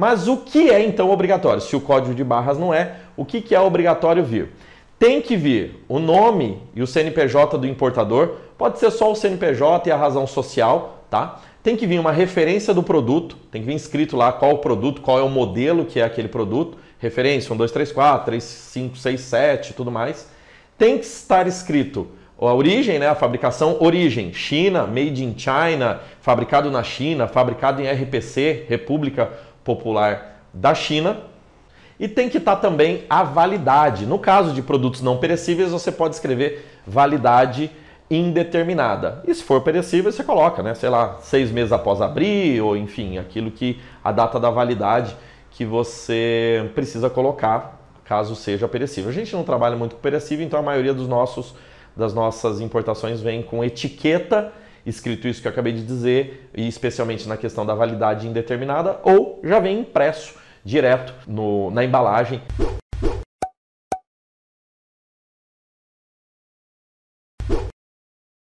Mas o que é então obrigatório? Se o código de barras não é, o que, que é obrigatório vir? Tem que vir o nome e o CNPJ do importador, pode ser só o CNPJ e a razão social, tá? Tem que vir uma referência do produto, tem que vir escrito lá qual o produto, qual é o modelo que é aquele produto, referência 1, 2, 3, 4, 3, 5, 6, 7 tudo mais. Tem que estar escrito a origem, né, a fabricação, origem, China, made in China, fabricado na China, fabricado em RPC, República Popular da China. E tem que estar tá também a validade. No caso de produtos não perecíveis, você pode escrever validade indeterminada. E se for perecível, você coloca, né? Sei lá, seis meses após abrir, ou enfim, aquilo que a data da validade que você precisa colocar caso seja perecível. A gente não trabalha muito com perecível, então a maioria dos nossos das nossas importações vem com etiqueta escrito isso que eu acabei de dizer, e especialmente na questão da validade indeterminada, ou já vem impresso direto no, na embalagem.